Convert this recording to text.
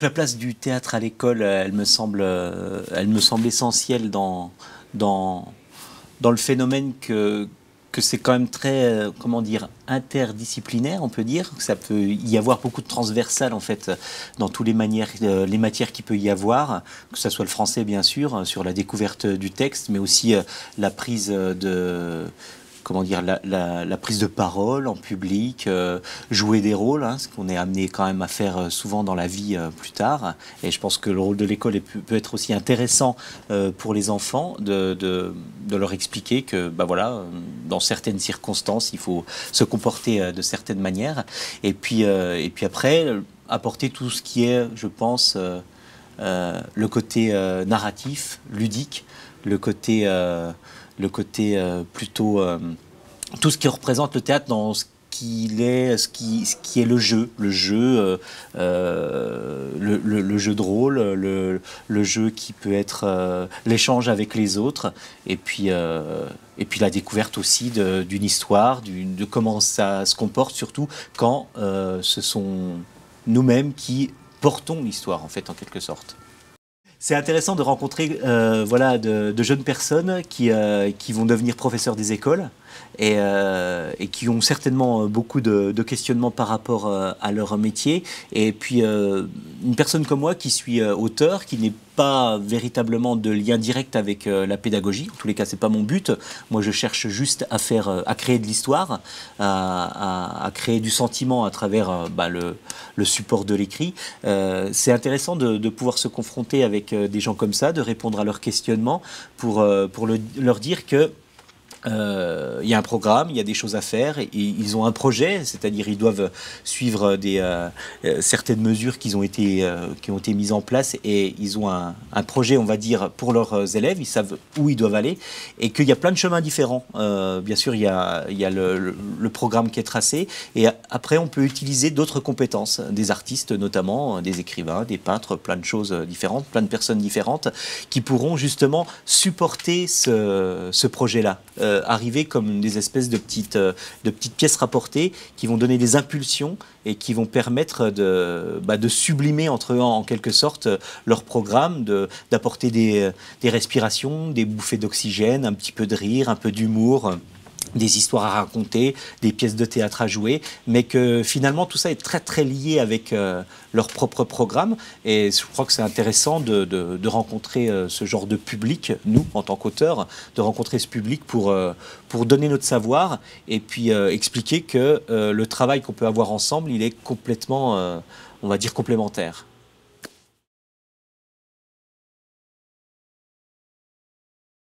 La place du théâtre à l'école, euh, elle me semble, euh, elle me semble essentielle dans, dans, dans le phénomène que, que c'est quand même très, euh, comment dire, interdisciplinaire, on peut dire. que Ça peut y avoir beaucoup de transversal, en fait, dans toutes les, manières, les matières qui peut y avoir, que ce soit le français, bien sûr, sur la découverte du texte, mais aussi la prise de comment dire, la, prise de parole en public, euh, jouer des rôles, hein, ce qu'on est amené quand même à faire euh, souvent dans la vie euh, plus tard. Et je pense que le rôle de l'école peut être aussi intéressant pour les enfants de, leur expliquer que, bah voilà, dans certaines circonstances, il faut se comporter de certaines manières. Et puis, et puis après, apporter tout ce qui est, je pense, le côté narratif, ludique, le côté le côté euh, plutôt euh, tout ce qui représente le théâtre dans ce qu'il est, ce qui, ce qui est le jeu, le jeu, euh, le, jeu de rôle, le, jeu qui peut être l'échange avec les autres, et puis, et puis la découverte aussi d'une histoire, de comment ça se comporte, surtout quand ce sont nous-mêmes qui portons l'histoire, en fait, en quelque sorte c'est intéressant de rencontrer euh, voilà, de, jeunes personnes qui, euh, qui vont devenir professeurs des écoles. Euh, et, qui ont certainement euh, beaucoup de, questionnements par rapport euh, à leur métier. Et puis, une personne comme moi qui suis auteur, qui n'est pas véritablement de lien direct avec la pédagogie, en tous les cas, ce n'est pas mon but. Moi, je cherche juste à, faire, à créer de l'histoire, à, créer du sentiment à travers bah, le, support de l'écrit. C'est intéressant de, pouvoir se confronter avec des gens comme ça, de répondre à leurs questionnements pour, pour leur dire que euh, il y a un programme, il y a des choses à faire, et ils ont un projet, c'est-à-dire ils doivent suivre euh, euh, certaines mesures qui ont, été, qui ont été mises en place, et ils ont un, projet, on va dire, pour leurs élèves, ils savent où ils doivent aller, et qu'il y a plein de chemins différents. bien sûr, il y a, le, programme qui est tracé, et après, on peut utiliser d'autres compétences, des artistes notamment, des écrivains, des peintres, plein de choses différentes, plein de personnes différentes, qui pourront justement supporter ce projet-là. Euh, arriver comme des espèces euh, de petites, pièces rapportées qui vont donner des impulsions et qui vont permettre de, bah, sublimer entre en, quelque sorte leur programme, d'apporter des, euh, des respirations, des bouffées d'oxygène, un petit peu de rire, un peu d'humour des histoires à raconter, des pièces de théâtre à jouer, mais que finalement tout ça est très très lié avec euh, leur propre programme. Et je crois que c'est intéressant de, de, rencontrer euh, ce genre de public, nous en tant qu'auteurs, de rencontrer ce public pour, euh, pour donner notre savoir et puis expliquer que le travail qu'on peut avoir ensemble, il est complètement, on va dire, complémentaire.